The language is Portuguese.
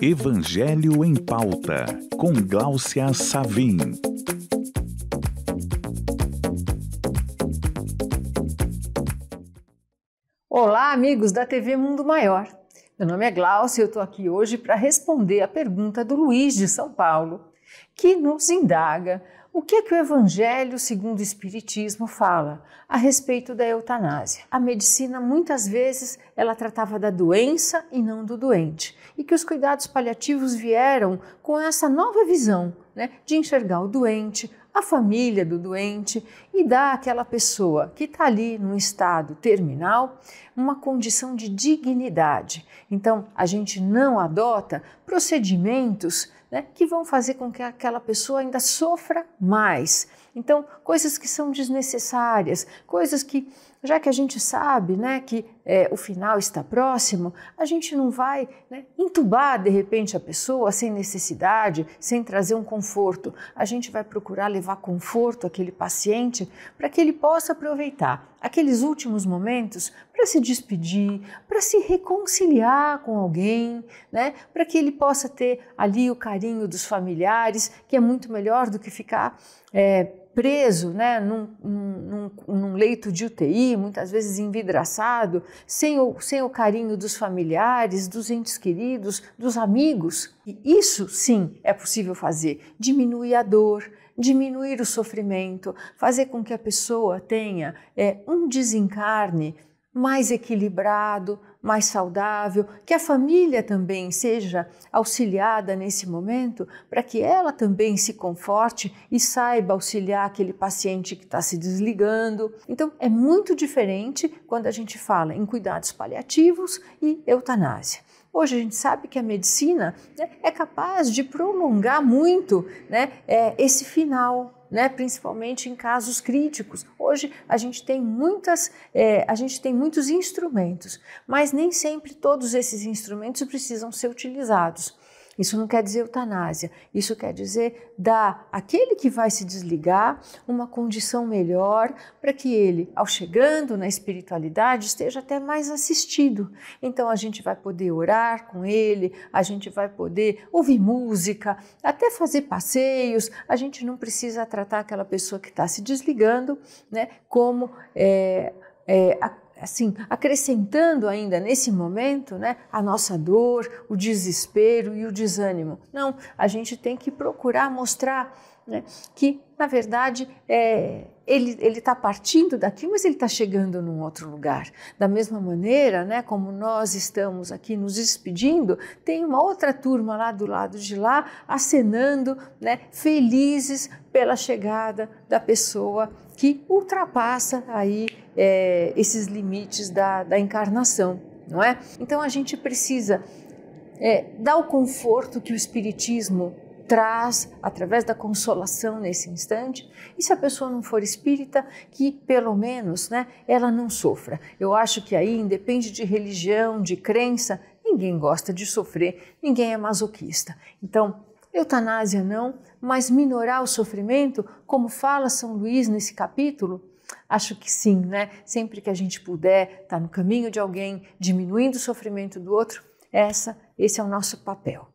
Evangelho em Pauta, com Gláucia Savim. Olá, amigos da TV Mundo Maior. Meu nome é Gláucia e eu estou aqui hoje para responder a pergunta do Luiz de São Paulo que nos indaga o que, é que o Evangelho segundo o Espiritismo fala a respeito da eutanásia. A medicina muitas vezes ela tratava da doença e não do doente, e que os cuidados paliativos vieram com essa nova visão né, de enxergar o doente, a família do doente e dar àquela pessoa que está ali num estado terminal uma condição de dignidade. Então, a gente não adota procedimentos né, que vão fazer com que aquela pessoa ainda sofra mais. Então, coisas que são desnecessárias, coisas que, já que a gente sabe né, que é, o final está próximo, a gente não vai né, entubar de repente a pessoa sem necessidade, sem trazer um conforto. A gente vai procurar levar conforto àquele paciente para que ele possa aproveitar aqueles últimos momentos para se despedir, para se reconciliar com alguém, né? para que ele possa ter ali o carinho dos familiares, que é muito melhor do que ficar é, preso né? Num, num, num, leito de UTI, muitas vezes envidraçado, sem o, sem o carinho dos familiares, dos entes queridos, dos amigos. E isso sim é possível fazer, diminuir a dor, diminuir o sofrimento, fazer com que a pessoa tenha é, um desencarne mais equilibrado, mais saudável, que a família também seja auxiliada nesse momento, para que ela também se conforte e saiba auxiliar aquele paciente que está se desligando. Então, é muito diferente quando a gente fala em cuidados paliativos e eutanásia. Hoje a gente sabe que a medicina né, é capaz de prolongar muito né, é, esse final né? principalmente em casos críticos. Hoje a gente tem muitas, é, a gente tem muitos instrumentos, mas nem sempre todos esses instrumentos precisam ser utilizados. Isso não quer dizer eutanásia, isso quer dizer dar àquele que vai se desligar uma condição melhor para que ele, ao chegando na espiritualidade, esteja até mais assistido. Então a gente vai poder orar com ele, a gente vai poder ouvir música, até fazer passeios, a gente não precisa tratar aquela pessoa que está se desligando né, como. É, é, a assim, acrescentando ainda nesse momento né, a nossa dor, o desespero e o desânimo. Não, a gente tem que procurar mostrar né, que, na verdade, é, ele está partindo daqui, mas ele está chegando num outro lugar. Da mesma maneira, né, como nós estamos aqui nos despedindo, tem uma outra turma lá do lado de lá acenando, né, felizes pela chegada da pessoa que ultrapassa aí é, esses limites da, da encarnação, não é? Então a gente precisa é, dar o conforto que o espiritismo traz através da consolação nesse instante. E se a pessoa não for espírita, que pelo menos né, ela não sofra. Eu acho que aí, independe de religião, de crença, ninguém gosta de sofrer, ninguém é masoquista. Então, eutanásia não, mas minorar o sofrimento, como fala São Luís nesse capítulo, Acho que sim, né? Sempre que a gente puder estar tá no caminho de alguém, diminuindo o sofrimento do outro, essa, esse é o nosso papel.